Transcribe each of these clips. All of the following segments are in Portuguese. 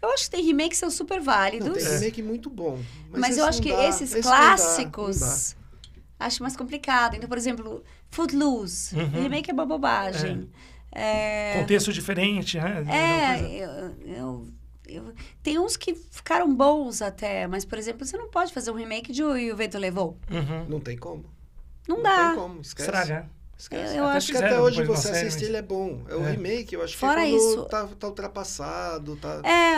Eu acho que tem remakes que são super válidos. Não, tem remake muito bom. Mas, mas eu acho que dá, esses esse clássicos não dá, acho mais complicado. Então, por exemplo, Footloose. Uhum. Remake é uma bobagem. É. É... Contexto diferente, né? É, é eu, eu, eu, Tem uns que ficaram bons até, mas, por exemplo, você não pode fazer um remake de O, o Vento Levou. Uhum. Não tem como. Não, não dá. Não tem como, esquece. Estraga. Esquece. Eu, até acho que até hoje você assiste, ele é bom. É o é. remake, eu acho Fora é que isso... tá, tá ultrapassado. Tá... É.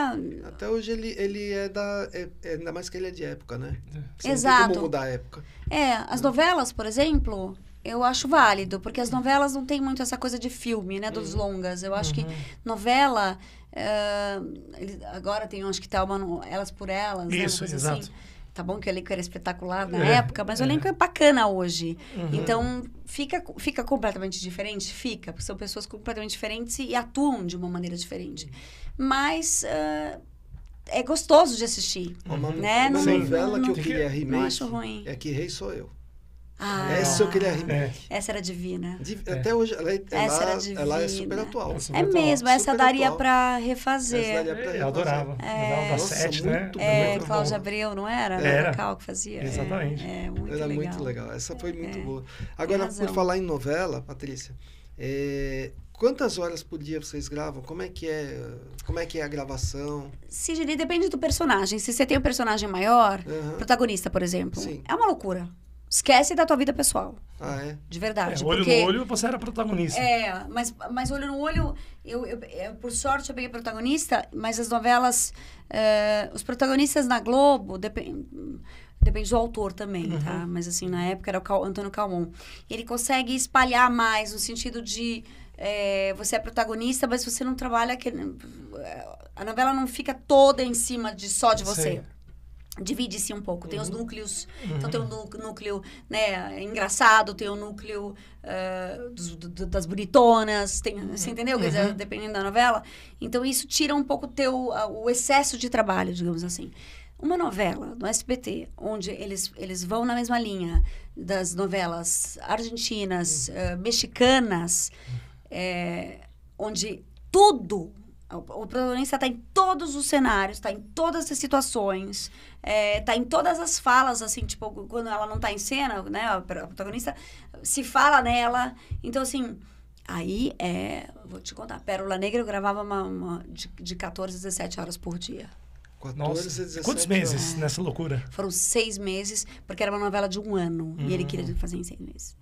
Até hoje ele, ele é da. É, é ainda mais que ele é de época, né? Você Exato. Não como mudar a época. É, as novelas, por exemplo, eu acho válido, porque as novelas não tem muito essa coisa de filme, né? Dos uhum. longas. Eu acho uhum. que novela. Uh, agora tem, acho que tá uma. Elas por elas, né, Isso, né? exato. Assim. Tá bom que o elenco era espetacular na é, época, mas é. o elenco é bacana hoje. Uhum. Então, fica, fica completamente diferente? Fica, porque são pessoas completamente diferentes e atuam de uma maneira diferente. Mas. Uh, é gostoso de assistir. Uma, né? uma novela que eu queria remake. É que rei sou eu. Ah, Essa eu queria é. Essa era divina. Div... É. Até hoje, ela, é, essa era é divina. ela é super atual. É, super é atual. mesmo, essa super daria para refazer. Essa daria pra é, refazer. Eu adorava. É, Nossa, sete, né? É, muito Cláudia Abreu, não era? Era. Cal que fazia. Exatamente. É, muito era legal. muito legal. Essa foi muito boa. Agora, por falar em novela, Patrícia, é, Quantas horas por dia vocês gravam? Como é que é? Como é que é a gravação? Sidney, depende do personagem. Se você tem um personagem maior, protagonista, por exemplo, Sim. é uma loucura. Esquece da tua vida pessoal. Ah, é? De verdade. É, olho porque... no olho, você era protagonista. É, mas, mas olho no olho, eu, eu, eu por sorte eu peguei protagonista, mas as novelas, eh, os protagonistas na Globo, depende, depende do autor também, tá? uhum. tá? Mas assim, na época era o Cal, Antônio Calmon. Ele consegue espalhar mais no sentido de. É, você é protagonista, mas você não trabalha. Que, eh, a novela não fica toda em cima de só de você divide-se um pouco. Tem uhum. os núcleos, então tem o uhum. núcleo né, engraçado, tem o núcleo uh, dos, do, das bonitonas, tem, uhum. você entendeu? dizer, uhum. dependendo da novela. Então isso tira um pouco teu, uh, o excesso de trabalho, digamos assim. Uma novela do SBT, onde eles, eles vão na mesma linha das novelas argentinas, uh, mexicanas, é, onde tudo o protagonista está em todos os cenários, está em todas as situações, está é, tá em todas as falas, assim, tipo, quando ela não está em cena, né, a protagonista se fala nela. Então, assim, aí é, vou te contar, Pérola Negra eu gravava uma, uma de, de 14 a 17 horas por dia. 14 Nossa. Quantos meses é. nessa loucura? Foram seis meses, porque era uma novela de um ano, uhum. e ele uhum. queria fazer em seis meses.